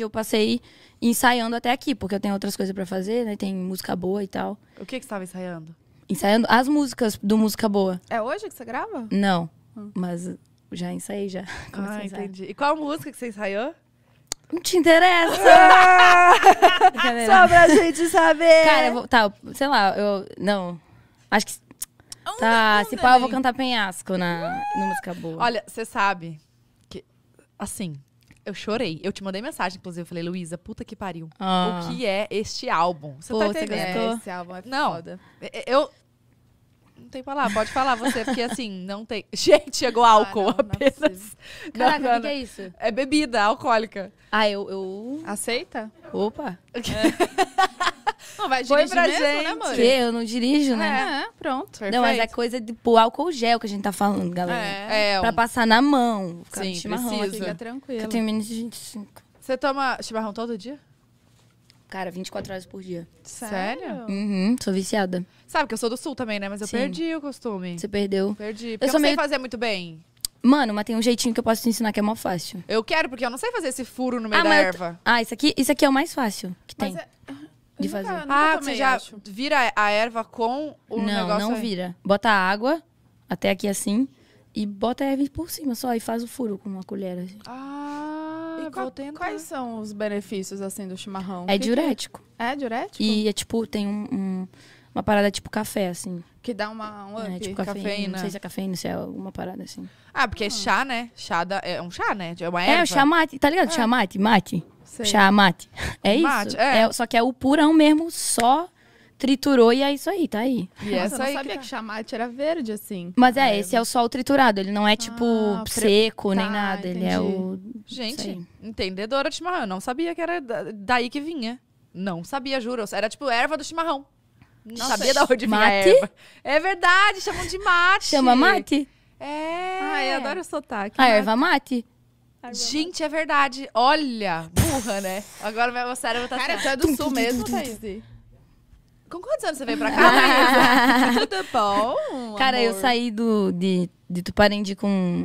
eu passei ensaiando até aqui, porque eu tenho outras coisas para fazer, né? Tem música boa e tal. O que, que você tava ensaiando? Ensaiando as músicas do Música Boa. É hoje que você grava? Não, hum. mas já ensaiei, já. ah, entendi. E qual música que você ensaiou? Não te interessa! Ah! Só pra gente saber! Cara, vou, tá, sei lá, eu... Não, acho que... Onda, tá, onda, se pá, eu vou cantar penhasco na, ah! no Música Boa. Olha, você sabe que, assim, eu chorei. Eu te mandei mensagem, inclusive. Eu falei, Luísa, puta que pariu. Ah. O que é este álbum? Você Pô, tá entendendo? É, esse álbum é não, foda. Eu. Não tem lá pode falar você, porque assim, não tem. Gente, chegou álcool ah, não, é apenas. Não Caraca, o que, é isso? É bebida alcoólica. Ah, eu. eu... Aceita? Opa! É. Não vai dirigir mesmo, né, gente. né, amor? Que eu não dirijo, né? É, é pronto. Perfeito. Não, mas é coisa de álcool gel que a gente tá falando, galera. É. é Pra passar na mão. Ficar Sim, chimarrão. Precisa. Fica tranquilo. Eu tenho menos de 25. Você toma chimarrão todo dia? Cara, 24 horas por dia. Sério? Uhum, sou viciada. Sabe que eu sou do sul também, né? Mas eu Sim. perdi o costume. Você perdeu? Perdi. Porque eu, eu não meio... sei fazer muito bem. Mano, mas tem um jeitinho que eu posso te ensinar que é mó fácil. Eu quero, porque eu não sei fazer esse furo no meio ah, da erva. Ah, isso aqui, isso aqui é o mais fácil que mas tem. É de fazer. Nunca, nunca ah, tomei, você já acho. vira a erva com o não, negócio Não, não vira. Bota água, até aqui assim, e bota a erva por cima só, e faz o furo com uma colher. Assim. Ah, e qual, quais são os benefícios, assim, do chimarrão? É que diurético. Que é? diurético? E é tipo, tem um, um, uma parada tipo café, assim. Que dá uma um é, up, é, tipo cafeína. cafeína. Não sei se é cafeína, se é alguma parada assim. Ah, porque é ah. chá, né? Chá da, é um chá, né? É uma erva. É, o chá mate, tá ligado? É. Chá mate, mate. Sei. Chamate. É isso. Mate, é. É, só que é o purão mesmo, só triturou e é isso aí, tá aí. E é Nossa, essa eu não aí sabia que, tá... que chamate era verde, assim. Mas é, é, esse é o sol triturado, ele não é tipo ah, seco nem nada, entendi. ele é o... Gente, entendedora de chimarrão, eu não sabia que era daí que vinha. Não sabia, juro. Era tipo erva do chimarrão. Não Nossa, sabia da onde vinha mate? erva. É verdade, chamam de mate. Chama mate? É. Ai, eu adoro o sotaque. A mate. Né? erva mate? Gente, é verdade. Olha, burra, né? Agora meu cérebro tá Cara, assim. é do sul mesmo, Thaís? Com quantos anos você veio pra cá? Ah, Tudo bom? Cara, amor? eu saí do, de, de Tuparendi com